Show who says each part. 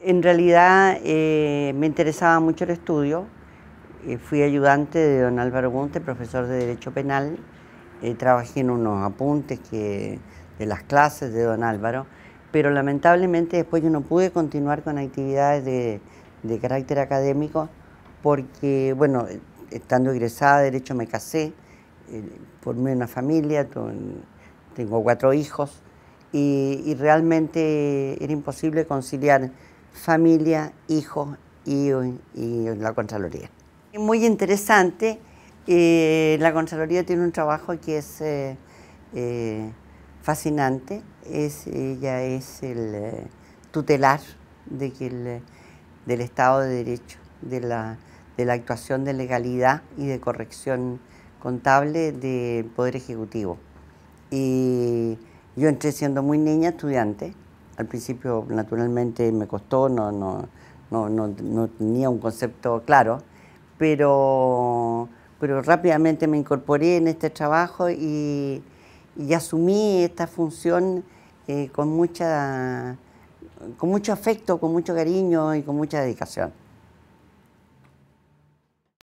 Speaker 1: En realidad eh, me interesaba mucho el estudio. Eh, fui
Speaker 2: ayudante de don Álvaro Gunte, profesor de Derecho Penal. Eh, trabajé en unos apuntes de las clases de don Álvaro, pero lamentablemente después yo no pude continuar con actividades de, carácter académico porque, bueno, estando egresada de Derecho me casé, formé una familia, tengo cuatro hijos y realmente era imposible conciliar familia, hijos y, y, la Contraloría. Muy interesante, eh, la Contraloría tiene un trabajo que es eh, eh, fascinante, ella es el tutelar de del Estado de Derecho, de la, de la actuación de legalidad y de corrección contable del Poder Ejecutivo. Y yo entré siendo muy niña, estudiante, al principio, naturalmente, me costó, no, no, no, no, no tenía un concepto claro, pero, rápidamente me incorporé en este trabajo y, asumí esta función eh, con, mucha, con mucho afecto, con mucho cariño y con mucha dedicación.